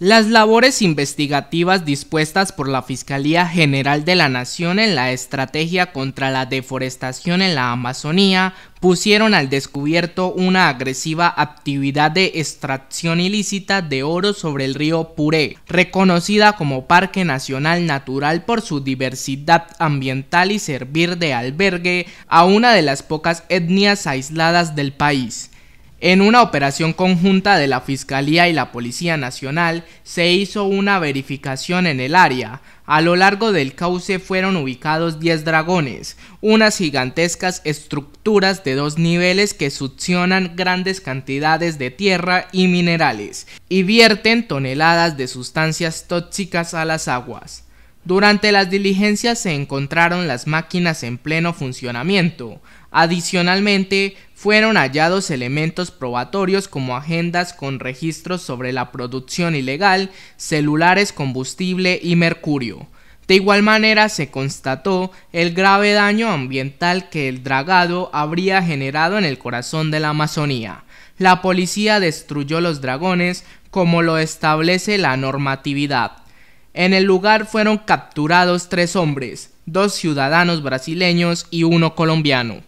Las labores investigativas dispuestas por la Fiscalía General de la Nación en la estrategia contra la deforestación en la Amazonía pusieron al descubierto una agresiva actividad de extracción ilícita de oro sobre el río Puré, reconocida como Parque Nacional Natural por su diversidad ambiental y servir de albergue a una de las pocas etnias aisladas del país. En una operación conjunta de la Fiscalía y la Policía Nacional se hizo una verificación en el área. A lo largo del cauce fueron ubicados 10 dragones, unas gigantescas estructuras de dos niveles que succionan grandes cantidades de tierra y minerales y vierten toneladas de sustancias tóxicas a las aguas. Durante las diligencias se encontraron las máquinas en pleno funcionamiento. Adicionalmente, fueron hallados elementos probatorios como agendas con registros sobre la producción ilegal, celulares, combustible y mercurio. De igual manera se constató el grave daño ambiental que el dragado habría generado en el corazón de la Amazonía. La policía destruyó los dragones como lo establece la normatividad. En el lugar fueron capturados tres hombres, dos ciudadanos brasileños y uno colombiano.